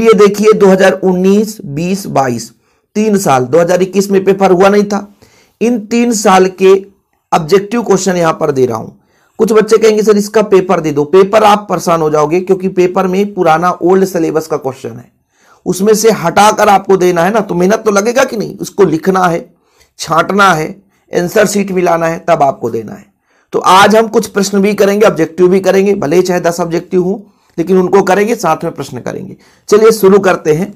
अब ये देखिए 2019, 20, 22 तीन साल 2021 में पेपर हुआ नहीं था इन तीन साल के ऑब्जेक्टिव क्वेश्चन यहां पर दे रहा हूं कुछ बच्चे कहेंगे सर इसका पेपर दे दो पेपर आप परेशान हो जाओगे क्योंकि पेपर में पुराना ओल्ड सिलेबस का क्वेश्चन है उसमें से हटाकर आपको देना है ना तो मेहनत तो लगेगा कि नहीं उसको लिखना है छांटना है एंसर सीट मिलाना है तब आपको देना है तो आज हम कुछ प्रश्न भी करेंगे ऑब्जेक्टिव भी करेंगे भले चाहे दस ऑब्जेक्टिव हो लेकिन उनको करेंगे साथ में प्रश्न करेंगे चलिए शुरू करते हैं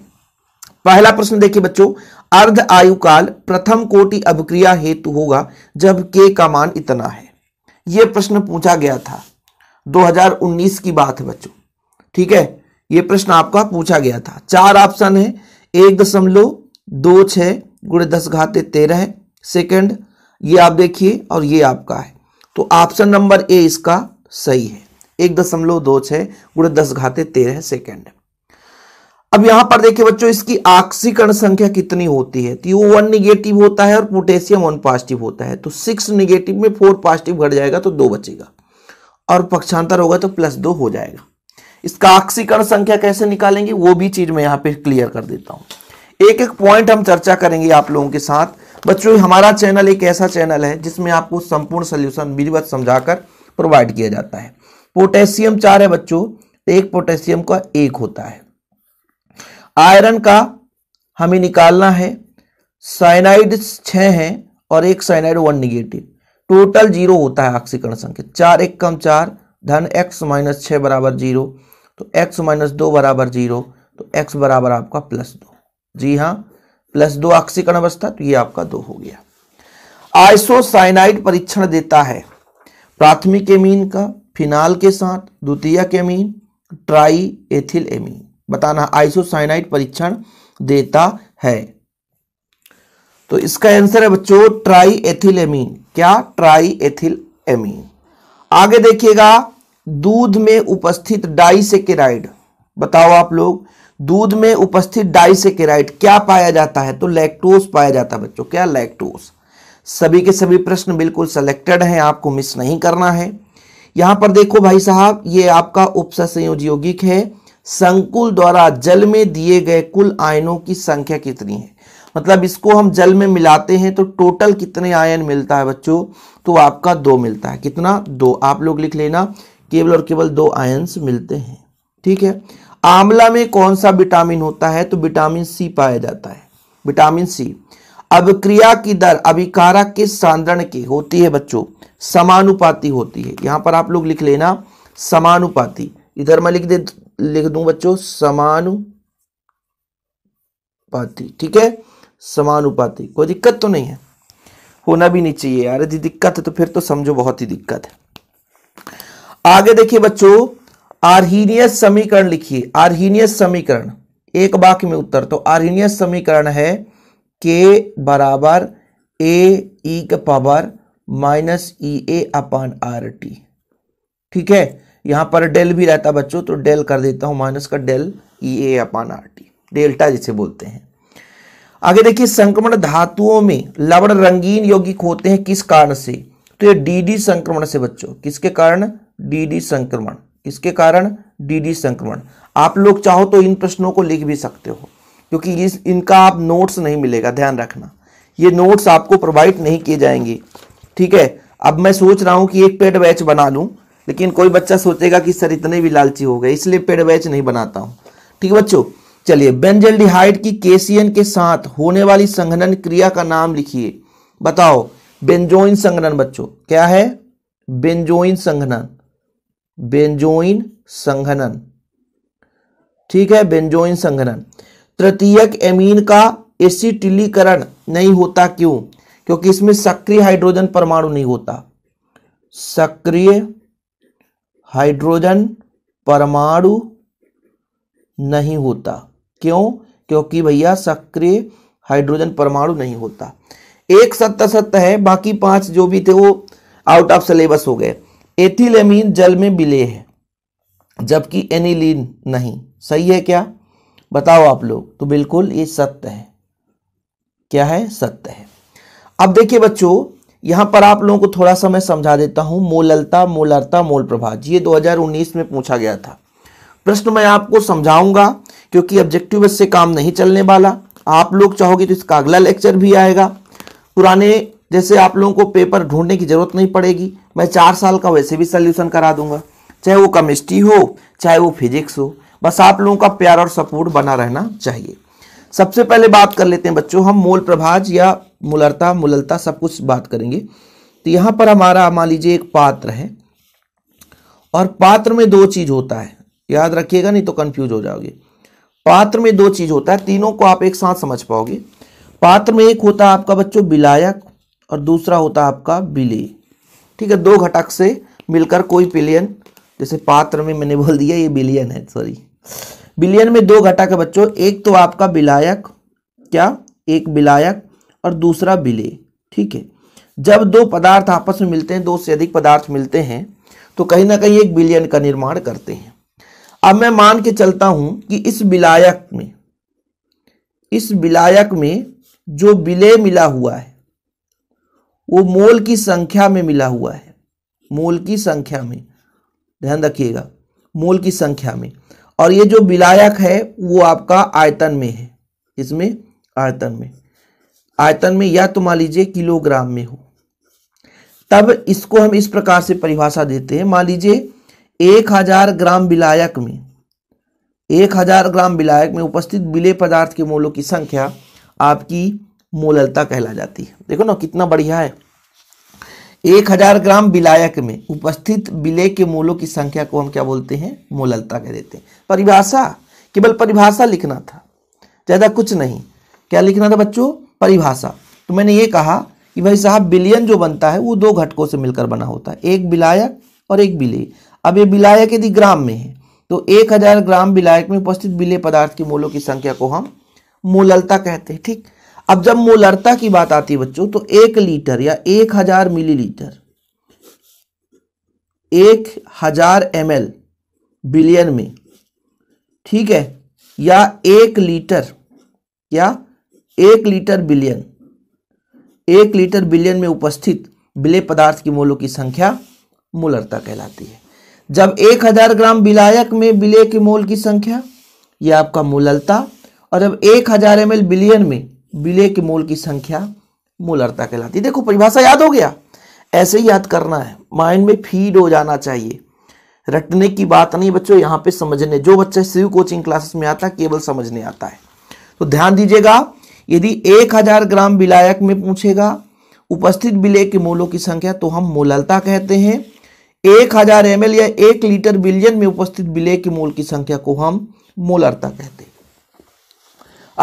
पहला प्रश्न देखिए बच्चों अर्ध आयु काल प्रथम कोटि अभिक्रिया हेतु होगा जब के का मान इतना है यह प्रश्न पूछा गया था 2019 की बात है बच्चों ठीक है यह प्रश्न आपका पूछा गया था चार ऑप्शन है एक दशमलव दो छ गुणे दस घाते तेरह सेकेंड ये आप देखिए और ये आपका है तो ऑप्शन नंबर ए इसका सही है एक दशमलव दो छह गुण दस घाते तेरह सेकेंड अब यहां पर देखिए बच्चों इसकी आक्सीकरण संख्या कितनी होती है तो वन निगेटिव होता है और पोटेशियम वन पॉजिटिव होता है तो सिक्स निगेटिव में फोर पॉजिटिव घट जाएगा तो दो बचेगा और पक्षांतर होगा तो प्लस दो हो जाएगा इसका आक्सीकरण संख्या कैसे निकालेंगे वो भी चीज मैं यहाँ पे क्लियर कर देता हूँ एक एक पॉइंट हम चर्चा करेंगे आप लोगों के साथ बच्चों हमारा चैनल एक ऐसा चैनल है जिसमें आपको संपूर्ण सोल्यूशन विधिवत समझाकर प्रोवाइड किया जाता है पोटेशियम चार है बच्चों तो एक पोटेशियम का एक होता है आयरन का हमें निकालना है साइनाइड छ है और एक cyanide one negative total zero होता है ऑक्सीकरण संख्या चार एक कम चार धन एक्स माइनस छ बराबर जीरो तो एक्स माइनस दो बराबर जीरो तो एक्स बराबर आपका प्लस दो जी हाँ प्लस दो ऑक्सीकरण अवस्था तो ये आपका दो हो गया आइसोसाइनाइड परीक्षण देता है प्राथमिक एमीन का फिनाल के साथ द्वितीय एमीन ट्राई एथिल एमीन बताना आइसोसाइनाइड परीक्षण देता है तो इसका आंसर है बच्चों ट्राई एथिल एमीन क्या ट्राई एथिल एमीन आगे देखिएगा दूध में उपस्थित डाइसेकेराइड बताओ आप लोग दूध में उपस्थित डाइसेकेराइड क्या पाया जाता है तो लैक्टोज पाया जाता है बच्चों क्या लैक्टोज सभी के सभी प्रश्न बिल्कुल सेलेक्टेड हैं आपको मिस नहीं करना है यहां पर देखो भाई साहब ये आपका उपसा संयोजी है संकुल द्वारा जल में दिए गए कुल आयनों की संख्या कितनी है मतलब इसको हम जल में मिलाते हैं तो टोटल कितने आयन मिलता है बच्चों तो आपका दो मिलता है कितना दो आप लोग लिख लेना केवल और केवल दो आयन्स मिलते हैं ठीक है आमला में कौन सा विटामिन होता है तो विटामिन सी पाया जाता है विटामिन सी अब क्रिया की दर अभिकारक के सांद्रण की होती है बच्चों समानुपाती होती है यहां पर आप लोग लिख लेना समानुपाती इधर मैं लिख दे लिख दू बच्चों समानुपाती ठीक है समानुपाती कोई दिक्कत तो नहीं है होना भी नहीं चाहिए यार यदि दिक्कत है तो फिर तो समझो बहुत ही दिक्कत है आगे देखिए बच्चों आर्नियस समीकरण लिखिए आर्नियस समीकरण एक वाक्य में उत्तर तो आर्नियस समीकरण है e के बराबर ए ई का power minus E A upon R T ठीक है यहां पर डेल भी रहता बच्चों तो डेल कर देता हूं माइनस का del E A upon R T delta जिसे बोलते हैं आगे देखिए संक्रमण धातुओं में लवण रंगीन यौगिक होते हैं किस कारण से तो ये डीडी संक्रमण से बच्चों किसके कारण डीडी संक्रमण किसके कारण डीडी संक्रमण आप लोग चाहो तो इन प्रश्नों को लिख भी सकते हो क्योंकि इस इनका आप नोट्स नहीं मिलेगा ध्यान रखना ये नोट्स आपको प्रोवाइड नहीं किए जाएंगे ठीक है अब मैं सोच रहा हूँ कि एक पेड बैच बना लूँ लेकिन कोई बच्चा सोचेगा कि सर इतने भी लालची हो गए इसलिए पेड बैच नहीं बनाता हूँ ठीक है बच्चों चलिए बेंजलडिहाइड की केसियन के साथ होने वाली संघनन क्रिया का नाम लिखिए बताओ बेंजोइन संघनन बच्चों क्या है बेंजोइन संघनन बेंजोइन संघनन ठीक है बेंजोइन संघनन तृतीयक एमीन का एसिटिलीकरण नहीं होता क्यों क्योंकि इसमें सक्रिय हाइड्रोजन परमाणु नहीं होता सक्रिय हाइड्रोजन परमाणु नहीं होता क्यों क्योंकि भैया सक्रिय हाइड्रोजन परमाणु नहीं होता एक सत्य सत्य है बाकी पांच जो भी थे वो आउट ऑफ सिलेबस हो गए एथिलेमीन जल में विलेय है जबकि एनिलीन नहीं सही है क्या बताओ आप लोग तो बिल्कुल ये सत्य है क्या है सत्य है अब देखिए बच्चों यहां पर आप लोगों को थोड़ा सा मैं समझा देता हूं मोललता मोलरता मोल प्रभाज ये 2019 में पूछा गया था प्रश्न मैं आपको समझाऊंगा क्योंकि ऑब्जेक्टिव से काम नहीं चलने वाला आप लोग चाहोगे तो इसका अगला लेक्चर भी आएगा पुराने जैसे आप लोगों को पेपर ढूंढने की जरूरत नहीं पड़ेगी मैं चार साल का वैसे भी सल्यूशन करा दूंगा चाहे वो केमिस्ट्री हो चाहे वो फिजिक्स हो बस आप लोगों का प्यार और सपोर्ट बना रहना चाहिए सबसे पहले बात कर लेते हैं बच्चों हम मोल प्रभाज या मुलरता मुललता सब कुछ बात करेंगे तो यहां पर हमारा मान लीजिए एक पात्र है और पात्र में दो चीज होता है याद रखिएगा नहीं तो कंफ्यूज हो जाओगे पात्र में दो चीज होता है तीनों को आप एक साथ समझ पाओगे पात्र में एक होता है आपका बच्चों विलायक और दूसरा होता है आपका बिले ठीक है दो घटक से मिलकर कोई पिलियन जैसे पात्र में मैंने बोल दिया ये बिलियन है सॉरी बिलियन में दो घटक है बच्चों एक तो आपका विलायक क्या एक विलायक और दूसरा विलय ठीक है जब दो पदार्थ आपस में मिलते हैं दो से अधिक पदार्थ मिलते हैं तो कहीं ना कहीं एक विलयन का निर्माण करते हैं अब मैं मान के चलता हूं कि इस विलायक में इस विलायक में जो विलय मिला हुआ है वो मोल की संख्या में मिला हुआ है मोल की संख्या में ध्यान रखिएगा मोल की संख्या में और ये जो विलायक है वो आपका आयतन में है इसमें आयतन में आयतन में या तो मान लीजिए किलोग्राम में हो तब इसको हम इस प्रकार से परिभाषा देते हैं मान लीजिए एक हजार ग्राम विलायक में एक हजार ग्राम विलायक में उपस्थित विले पदार्थ के मोलों की संख्या आपकी मोललता कहला जाती है देखो ना कितना बढ़िया है एक हजार ग्राम विलायक में उपस्थित विले के मोलों की संख्या को हम क्या बोलते हैं मोललता कह देते हैं परिभाषा केवल परिभाषा लिखना था ज़्यादा कुछ नहीं क्या लिखना था बच्चों परिभाषा तो मैंने ये कहा कि भाई साहब बिलियन जो बनता है वो दो घटकों से मिलकर बना होता है एक विलायक और एक बिले अब ये विलायक यदि ग्राम में है तो एक हजार ग्राम विलायक में उपस्थित बिले पदार्थ के मोलों की संख्या को हम मोललता कहते हैं ठीक अब जब मोलरता की बात आती है बच्चों तो एक लीटर या एक हजार मिली लीटर एक हजार एम एल बिलियन में ठीक है या एक लीटर या एक लीटर बिलियन एक लीटर बिलियन में उपस्थित बिले पदार्थ की मोलों की संख्या मोलरता कहलाती है जब 1000 ग्राम विलायक में बिले के मोल की संख्या यह आपका मोललता और जब 1000 हजार एम बिलियन में बिले के मोल की संख्या मोलरता कहलाती है देखो परिभाषा याद हो गया ऐसे ही याद करना है माइंड में फीड हो जाना चाहिए रटने की बात नहीं बच्चों यहाँ पे समझने जो बच्चा शिव कोचिंग क्लासेस में आता है केवल समझने आता है तो ध्यान दीजिएगा यदि एक हजार ग्राम विलायक में पूछेगा उपस्थित विलय के मोलों की संख्या तो हम मोललता कहते हैं एक हजार एम या एक लीटर बिलियन में उपस्थित विलय के मोल की संख्या को हम मोलरता कहते हैं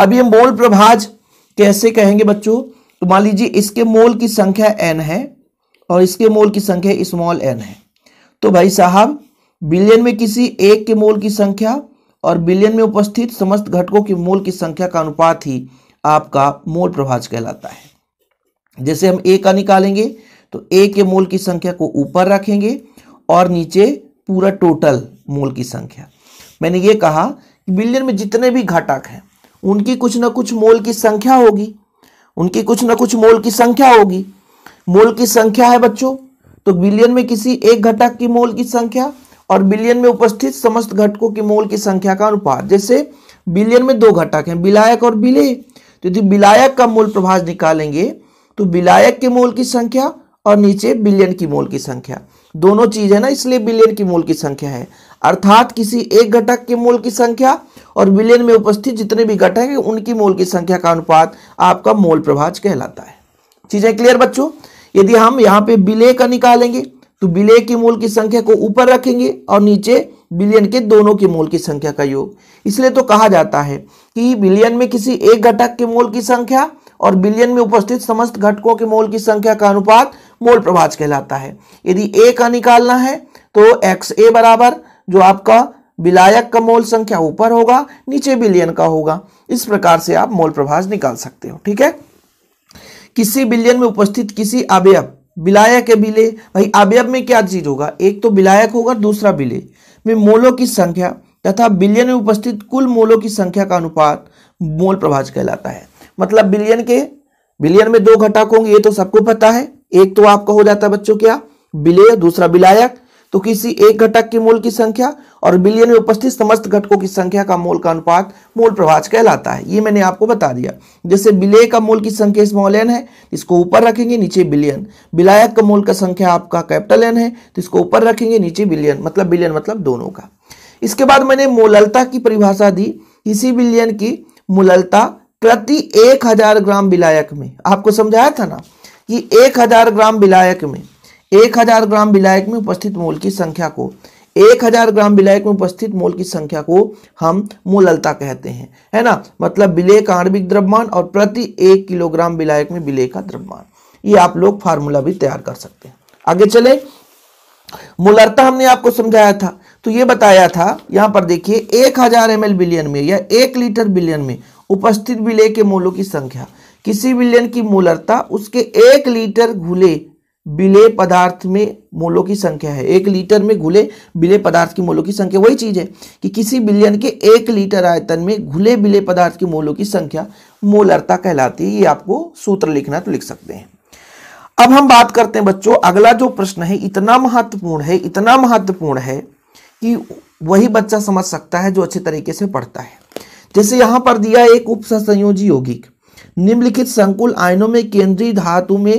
अब मोल प्रभाज कैसे कहेंगे बच्चों तो मान लीजिए इसके मोल की संख्या एन है और इसके मोल की संख्या स्मॉल एन है तो भाई साहब बिलियन में किसी एक के मोल की संख्या और बिलियन में उपस्थित समस्त घटकों के मोल की संख्या का अनुपात ही आपका मोल प्रभाज कहलाता है जैसे हम ए का निकालेंगे तो ए के मोल की संख्या को ऊपर रखेंगे और नीचे पूरा टोटल मोल की संख्या मैंने ये कहा कि बिलियन में जितने भी घटक हैं उनकी कुछ ना कुछ मोल की संख्या होगी उनकी कुछ ना कुछ मोल की संख्या होगी मोल की संख्या है बच्चों तो बिलियन में किसी एक घटक की मोल की संख्या और बिलियन में उपस्थित समस्त घटकों की मोल की संख्या का अनुपात जैसे बिलियन में दो घटक हैं विलायक और विलेय तो यदि विलायक का मूल प्रभाज निकालेंगे तो विलायक के मूल की संख्या और नीचे बिलियन की मूल की संख्या दोनों चीज है ना इसलिए बिलियन की मूल की संख्या है अर्थात किसी एक घटक के मूल की संख्या और बिलियन में उपस्थित जितने भी घटक हैं उनकी मूल की संख्या का अनुपात आपका मूल प्रभाज कहलाता है चीजें क्लियर बच्चों यदि हम यहाँ पे विलय का निकालेंगे तो विलय के मूल की संख्या को ऊपर रखेंगे और नीचे बिलियन के दोनों के मोल की संख्या का योग इसलिए तो कहा जाता है कि बिलियन में किसी एक घटक के मोल की संख्या और बिलियन में उपस्थित समस्त घटकों के मोल की संख्या का अनुपात मोल प्रभाज कहलाता है यदि ए का निकालना है तो एक्स ए बराबर जो आपका विलायक का मोल संख्या ऊपर होगा नीचे बिलियन का होगा इस प्रकार से आप मोल प्रभाज निकाल सकते हो ठीक है किसी बिलियन में उपस्थित किसी अवयव विलायक के बिले भाई अवयव में क्या चीज होगा एक तो विलायक होगा दूसरा बिले में मोलों की संख्या तथा बिलियन में उपस्थित कुल मोलों की संख्या का अनुपात मोल प्रभाज कहलाता है मतलब बिलियन के बिलियन में दो घटक होंगे ये तो सबको पता है एक तो आपका हो जाता है बच्चों क्या बिलेय दूसरा बिलायक तो किसी एक घटक के मोल की संख्या और बिलियन में उपस्थित समस्त घटकों की संख्या का मोल का अनुपात मोल प्रभाज कहलाता है ये मैंने आपको बता दिया जैसे बिलय का मोल की संख्या स्मॉल एन है तो इसको ऊपर रखेंगे नीचे बिलियन बिलायक का मोल का संख्या आपका कैपिटल एन है तो इसको ऊपर रखेंगे नीचे बिलियन मतलब बिलियन मतलब दोनों का इसके बाद मैंने मोललता की परिभाषा दी इसी बिलियन की मोललता प्रति एक हजार ग्राम बिलायक में आपको समझाया था ना कि एक हजार ग्राम बिलायक में एक हजार ग्राम विलायक में उपस्थित मोल की संख्या को एक हजार ग्राम विलायक में उपस्थित मोल की संख्या को हम मोललता कहते हैं है ना मतलब विलेय का आणविक द्रव्यमान और प्रति एक किलोग्राम विलायक में विलेय का द्रव्यमान ये आप लोग फार्मूला भी तैयार कर सकते हैं आगे चले मोलरता हमने आपको समझाया था तो ये बताया था यहां पर देखिए एक हजार एम बिलियन में या एक लीटर बिलियन में उपस्थित विलेय के मोलों की संख्या किसी बिलियन की मोलरता उसके एक लीटर घुले विलय पदार्थ में मोलों की संख्या है एक लीटर में घुले विलय पदार्थ की मोलों की संख्या वही चीज है कि किसी बिलियन के एक लीटर आयतन में घुले विलय पदार्थ की मोलों की संख्या मोलरता कहलाती है ये आपको सूत्र लिखना तो लिख सकते हैं अब हम बात करते हैं बच्चों अगला जो प्रश्न है इतना महत्वपूर्ण है इतना महत्वपूर्ण है कि वही बच्चा समझ सकता है जो अच्छे तरीके से पढ़ता है जैसे यहां पर दिया एक उप संयोजी यौगिक निम्नलिखित संकुल आयनों में केंद्रीय धातु में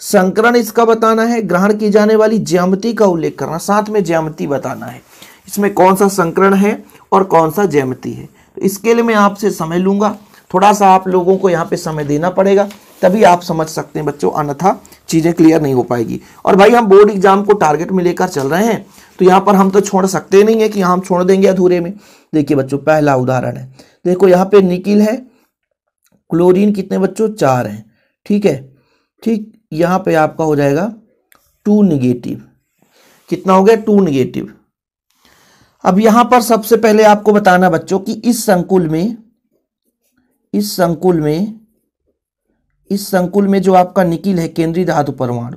संकरण इसका बताना है ग्रहण की जाने वाली ज्यामति का उल्लेख करना साथ में ज्यामति बताना है इसमें कौन सा संकरण है और कौन सा ज्यामति है तो इसके लिए मैं आपसे समय लूंगा थोड़ा सा आप लोगों को यहाँ पे समय देना पड़ेगा तभी आप समझ सकते हैं बच्चों अन्यथा चीज़ें क्लियर नहीं हो पाएगी और भाई हम बोर्ड एग्जाम को टारगेट में लेकर चल रहे हैं तो यहाँ पर हम तो छोड़ सकते नहीं है कि हम छोड़ देंगे अधूरे में देखिए बच्चों पहला उदाहरण है देखो यहाँ पे निकिल है क्लोरीन कितने बच्चों चार हैं ठीक है ठीक यहाँ पे आपका हो जाएगा टू निगेटिव कितना हो गया टू निगेटिव अब यहां पर सबसे पहले आपको बताना बच्चों कि इस संकुल में इस संकुल में इस संकुल में जो आपका निकिल है केंद्रीय धातु परमाणु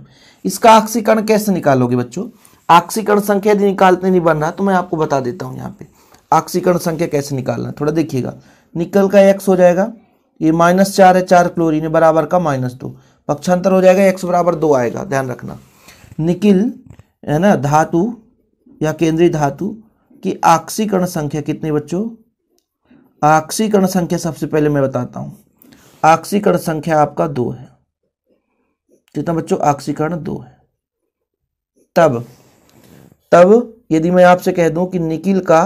इसका आक्सीकरण कैसे निकालोगे बच्चों आक्सीकरण संख्या यदि निकालते नहीं बन रहा तो मैं आपको बता देता हूं यहां पे आक्सीकरण संख्या कैसे निकालना थोड़ा देखिएगा निकल का एक्स हो जाएगा ये माइनस चार है चार क्लोरीन बराबर का माइनस दो पक्षांतर हो जाएगा एक्स बराबर दो आएगा ध्यान रखना निकिल है ना धातु या केंद्रीय धातु की आक्सीकरण संख्या कितनी बच्चों आक्सीकरण संख्या सबसे पहले मैं बताता हूँ आक्सीकरण संख्या आपका दो है कितना बच्चों आक्सीकरण दो है तब तब यदि मैं आपसे कह दूं कि निकिल का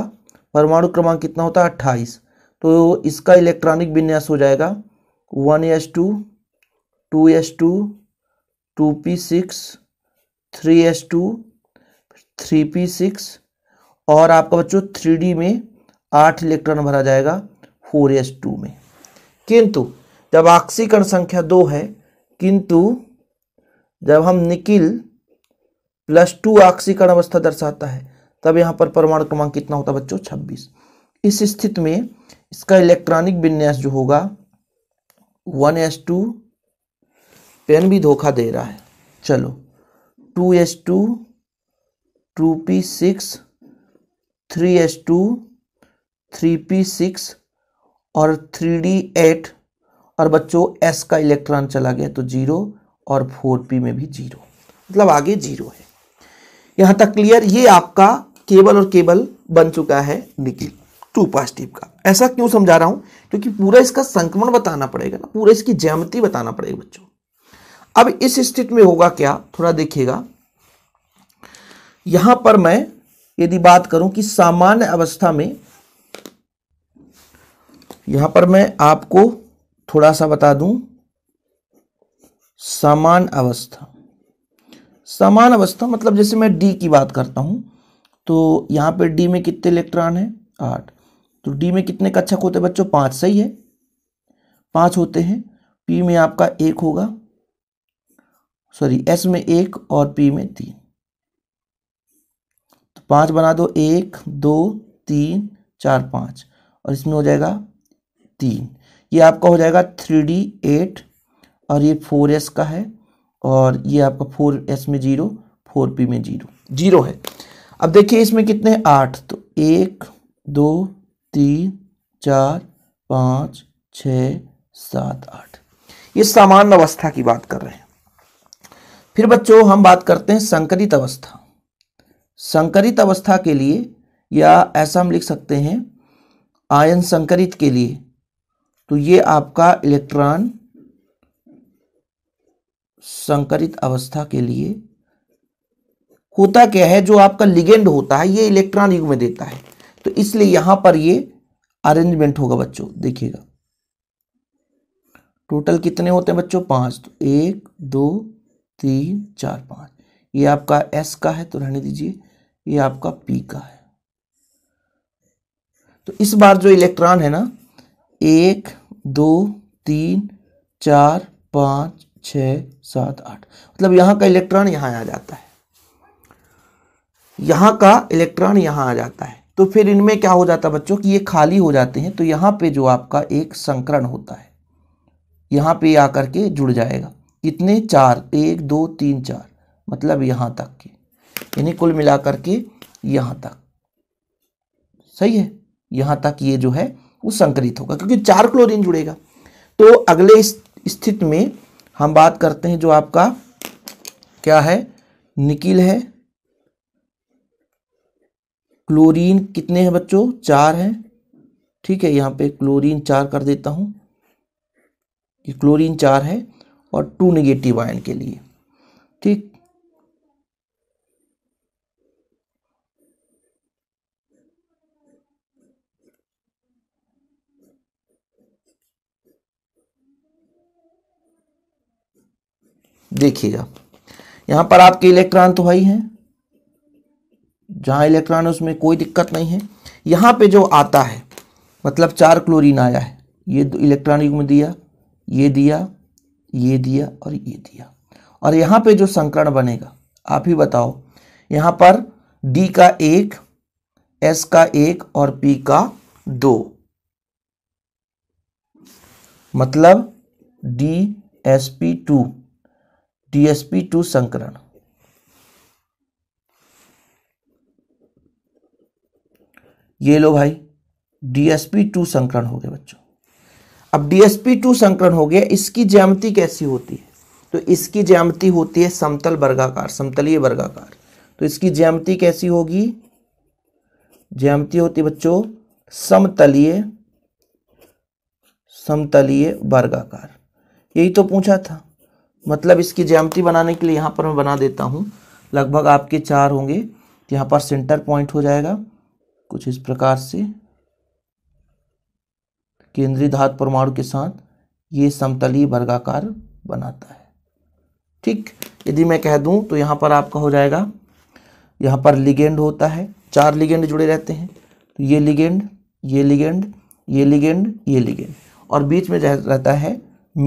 परमाणु क्रमांक कितना होता है अट्ठाईस तो इसका इलेक्ट्रॉनिक विन्यास हो जाएगा one S two two S two two P six three S two three P six और आपका बच्चों थ्री डी में आठ इलेक्ट्रॉन भरा जाएगा फोर एस टू में किंतु जब ऑक्सीकरण संख्या दो है किंतु जब हम निकिल प्लस टू ऑक्सीकरण अवस्था दर्शाता है तब यहाँ पर परमाणु क्रमांक कितना होता है बच्चों छब्बीस इस स्थिति में इसका इलेक्ट्रॉनिक विन्यास जो होगा वन एस टू पेन भी धोखा दे रहा है चलो two S two two P six three S two three P six और थ्री डी एट और बच्चों एस का इलेक्ट्रॉन चला गया तो जीरो और फोर पी में भी जीरो मतलब आगे जीरो है यहां तक क्लियर ये आपका केबल और केबल बन चुका है निकिल टू पॉजिटिव का ऐसा क्यों समझा रहा हूं क्योंकि पूरा इसका संक्रमण बताना पड़ेगा ना पूरा इसकी ज्यामिति बताना पड़ेगा बच्चों अब इस स्थिति में होगा क्या थोड़ा देखिएगा यहां पर मैं यदि बात करूं कि सामान्य अवस्था में यहां पर मैं आपको थोड़ा सा बता दूं सामान्य अवस्था समान अवस्था मतलब जैसे मैं डी की बात करता हूं तो यहां पर डी में कितने इलेक्ट्रॉन है आठ तो डी में कितने कक्षक होते हैं बच्चों पांच सही है पांच होते हैं पी में आपका एक होगा सॉरी एस में एक और पी में तीन तो पाँच बना दो एक दो तीन चार पाँच और इसमें हो जाएगा तीन ये आपका हो जाएगा थ्री डी एट और ये फोर एस का है और ये आपका फोर एस में जीरो फोर पी में जीरो जीरो है अब देखिए इसमें कितने आठ तो एक दो तीन चार पाँच छ सात आठ ये सामान्य अवस्था की बात कर रहे हैं फिर बच्चों हम बात करते हैं संकरित अवस्था संकरित अवस्था के लिए या ऐसा हम लिख सकते हैं आयन संकरित के लिए तो ये आपका इलेक्ट्रॉन संकरित अवस्था के लिए होता क्या है जो आपका लिगेंड होता है ये इलेक्ट्रॉन युग में देता है तो इसलिए यहां पर ये अरेंजमेंट होगा बच्चों देखिएगा टोटल कितने होते हैं बच्चों पांच तो एक दो तीन चार पाँच ये आपका एस का है तो रहने दीजिए ये आपका पी का है तो इस बार जो इलेक्ट्रॉन है ना एक दो तीन चार पाँच छ सात आठ मतलब यहाँ का इलेक्ट्रॉन यहाँ आ जाता है यहाँ का इलेक्ट्रॉन यहाँ आ जाता है तो फिर इनमें क्या हो जाता है बच्चों कि ये खाली हो जाते हैं तो यहाँ पे जो आपका एक संकरण होता है यहाँ पे आकर के जुड़ जाएगा इतने चार एक दो तीन चार मतलब यहां तक के यानी कुल मिलाकर के यहां तक सही है यहां तक ये जो है वो संकरित होगा क्योंकि चार क्लोरीन जुड़ेगा तो अगले स्थिति में हम बात करते हैं जो आपका क्या है निकिल है क्लोरीन कितने हैं बच्चों चार हैं ठीक है यहां पे क्लोरीन चार कर देता हूं ये क्लोरीन चार है और टू निगेटिव आयन के लिए ठीक देखिएगा यहां पर आपके इलेक्ट्रॉन तो वही हैं जहां इलेक्ट्रॉन है उसमें कोई दिक्कत नहीं है यहां पे जो आता है मतलब चार क्लोरीन आया है ये इलेक्ट्रॉन युग में दिया ये दिया ये दिया और ये दिया और यहां पे जो संकरण बनेगा आप ही बताओ यहां पर डी का एक एस का एक और पी का दो मतलब D S P two D S P two संकरण ये लो भाई डीएसपी टू संकरण हो गए बच्चों अब डीएसपी टू संकरण हो गया इसकी ज्यामति कैसी होती है तो इसकी ज्यामति होती है समतल वर्गाकार समतलीय वर्गाकार तो इसकी ज्यामति कैसी होगी ज्यामति होती है बच्चों समतलीय समतलीय वर्गाकार यही तो पूछा था मतलब इसकी ज्यामति बनाने के लिए यहां पर मैं बना देता हूं लगभग आपके चार होंगे यहाँ पर सेंटर पॉइंट हो जाएगा कुछ इस प्रकार से केंद्रीय धातु परमाणु के साथ ये समतली वर्गाकार बनाता है ठीक यदि मैं कह दूं तो यहाँ पर आपका हो जाएगा यहाँ पर लिगेंड होता है चार लिगेंड जुड़े रहते हैं तो ये लिगेंड ये लिगेंड ये लिगेंड ये लिगेंड और बीच में रहता है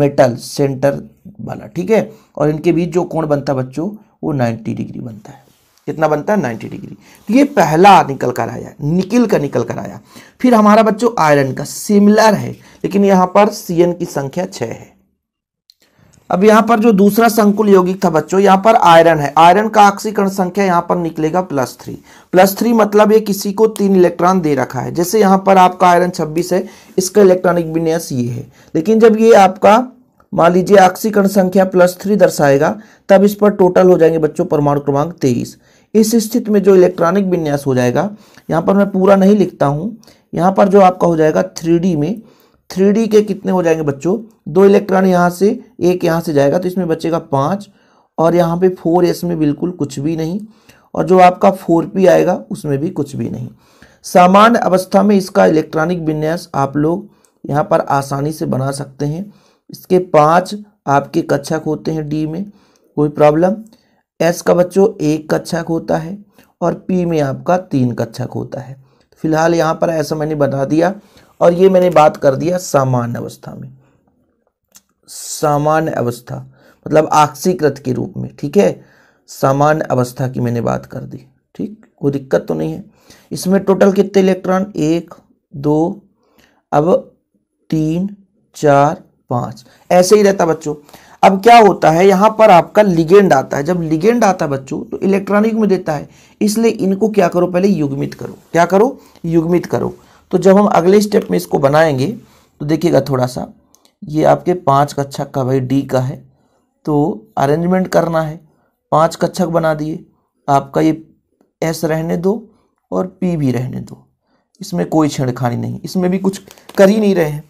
मेटल सेंटर वाला ठीक है और इनके बीच जो कोण बनता है बच्चों वो 90 डिग्री बनता है कितना बनता है 90 डिग्री तो ये पहला निकल कर आया निकिल का निकल कर आया फिर हमारा बच्चों आयरन का सिमिलर है लेकिन यहाँ पर सी की संख्या छः है अब यहाँ पर जो दूसरा संकुल यौगिक था बच्चों यहाँ पर आयरन है आयरन का ऑक्सीकरण संख्या यहाँ पर निकलेगा प्लस थ्री प्लस थ्री मतलब ये किसी को तीन इलेक्ट्रॉन दे रखा है जैसे यहाँ पर आपका आयरन छब्बीस है इसका इलेक्ट्रॉनिक विन्यास ये है लेकिन जब ये आपका मान लीजिए ऑक्सीकरण संख्या प्लस थ्री दर्शाएगा तब इस पर टोटल हो जाएंगे बच्चों परमाणु क्रमांक तेईस इस स्थिति में जो इलेक्ट्रॉनिक विन्यास हो जाएगा यहाँ पर मैं पूरा नहीं लिखता हूँ यहाँ पर जो आपका हो जाएगा थ्री में थ्री के कितने हो जाएंगे बच्चों दो इलेक्ट्रॉन यहाँ से एक यहाँ से जाएगा तो इसमें बचेगा पाँच और यहाँ पे फोर एस में बिल्कुल कुछ भी नहीं और जो आपका फोर पी आएगा उसमें भी कुछ भी नहीं सामान्य अवस्था में इसका इलेक्ट्रॉनिक विन्यास आप लोग यहाँ पर आसानी से बना सकते हैं इसके पाँच आपके कक्षक होते हैं डी में कोई प्रॉब्लम एस का बच्चों एक कक्षक होता है और पी में आपका तीन कक्षक होता है फिलहाल यहाँ पर ऐसा मैंने बता दिया और ये मैंने बात कर दिया सामान्य अवस्था में सामान्य अवस्था मतलब आक्सीकृत के रूप में ठीक है सामान्य अवस्था की मैंने बात कर दी ठीक कोई दिक्कत तो नहीं है इसमें टोटल कितने इलेक्ट्रॉन एक दो अब तीन चार पाँच ऐसे ही रहता बच्चों अब क्या होता है यहाँ पर आपका लिगेंड आता है जब लिगेंड आता है बच्चों तो इलेक्ट्रॉनिक में देता है इसलिए इनको क्या करो पहले युग्मित करो क्या करो युग्मित करो तो जब हम अगले स्टेप में इसको बनाएंगे तो देखिएगा थोड़ा सा ये आपके पाँच कक्षक का भाई डी का है तो अरेंजमेंट करना है पाँच कक्षक बना दिए आपका ये एस रहने दो और पी भी रहने दो इसमें कोई छेड़खानी नहीं इसमें भी कुछ कर ही नहीं रहे हैं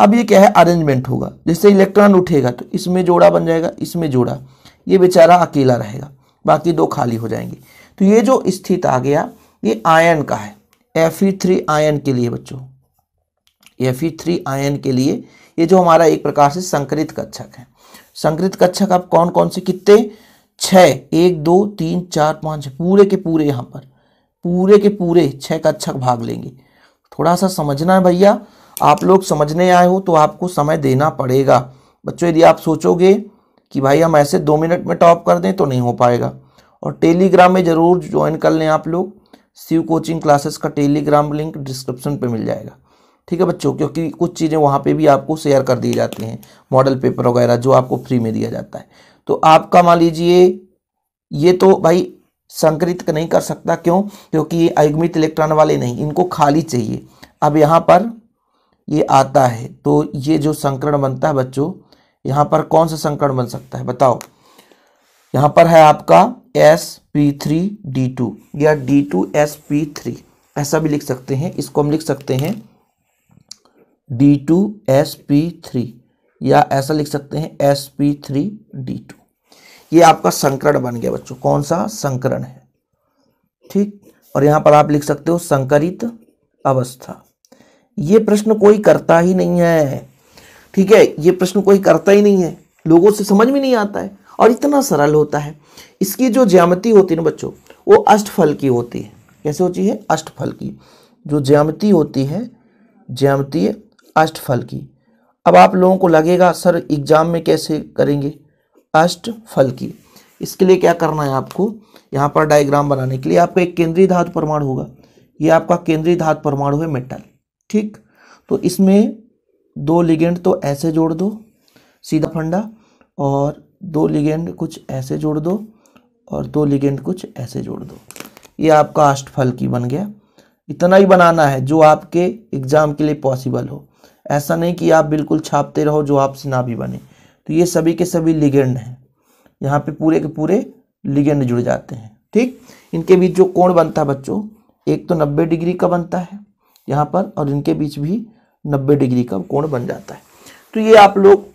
अब ये क्या है अरेंजमेंट होगा जैसे इलेक्ट्रॉन उठेगा तो इसमें जोड़ा बन जाएगा इसमें जोड़ा ये बेचारा अकेला रहेगा बाकी दो खाली हो जाएंगे तो ये जो स्थित आ गया ये आयन का है एफ थ्री आयन के लिए बच्चों एफ थ्री आयन के लिए ये जो हमारा एक प्रकार से संकृत कक्षक है संकृत कक्षक आप कौन कौन से कितने छः एक दो तीन चार पाँच पूरे के पूरे यहाँ पर पूरे के पूरे छः कक्षक भाग लेंगे थोड़ा सा समझना है भैया आप लोग समझने आए हो तो आपको समय देना पड़ेगा बच्चों यदि आप सोचोगे कि भाई हम ऐसे दो मिनट में टॉप कर दें तो नहीं हो पाएगा और टेलीग्राम में ज़रूर ज्वाइन कर लें आप लोग शिव कोचिंग क्लासेस का टेलीग्राम लिंक डिस्क्रिप्शन पे मिल जाएगा ठीक है बच्चों क्योंकि कुछ चीज़ें वहाँ पे भी आपको शेयर कर दी जाती हैं मॉडल पेपर वगैरह जो आपको फ्री में दिया जाता है तो आपका मान लीजिए ये तो भाई संकृत नहीं कर सकता क्यों क्योंकि ये अयुग्मित इलेक्ट्रॉन वाले नहीं इनको खाली चाहिए अब यहाँ पर ये आता है तो ये जो संकरण बनता है बच्चों यहाँ पर कौन सा संकरण बन सकता है बताओ यहाँ पर है आपका S P three D two या D two S P three ऐसा भी लिख सकते हैं इसको हम लिख सकते हैं D two S P three या ऐसा लिख सकते हैं S P three D two ये आपका संकरण बन गया बच्चों कौन सा संकरण है ठीक और यहाँ पर आप लिख सकते हो संकरित अवस्था ये प्रश्न कोई करता ही नहीं है ठीक है ये प्रश्न कोई करता ही नहीं है लोगों से समझ में नहीं आता है और इतना सरल होता है इसकी जो ज्यामिति होती है ना बच्चों वो अष्टफल की होती है कैसे होती है अष्टफल की जो ज्यामिति होती है ज्यामती अष्टफल की अब आप लोगों को लगेगा सर एग्जाम में कैसे करेंगे अष्टफल की इसके लिए क्या करना है आपको यहाँ पर डायग्राम बनाने के लिए आपका एक केंद्रीय धातु प्रमाण होगा ये आपका केंद्रीय धातु प्रमाण हुए मेटल ठीक तो इसमें दो लिगेंड तो ऐसे जोड़ दो सीधा फंडा और दो लिगेंड कुछ ऐसे जोड़ दो और दो लिगेंड कुछ ऐसे जोड़ दो ये आपका अष्टफल की बन गया इतना ही बनाना है जो आपके एग्ज़ाम के लिए पॉसिबल हो ऐसा नहीं कि आप बिल्कुल छापते रहो जो आपसे ना भी बने तो ये सभी के सभी लिगेंड हैं यहाँ पे पूरे के पूरे लिगेंड जुड़ जाते हैं ठीक इनके बीच जो कोण बनता है बच्चों एक तो नब्बे डिग्री का बनता है यहाँ पर और इनके बीच भी 90 डिग्री का कोण बन जाता है तो ये आप लोग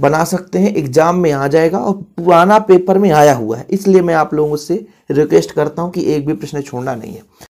बना सकते हैं एग्जाम में आ जाएगा और पुराना पेपर में आया हुआ है इसलिए मैं आप लोगों से रिक्वेस्ट करता हूँ कि एक भी प्रश्न छोड़ना नहीं है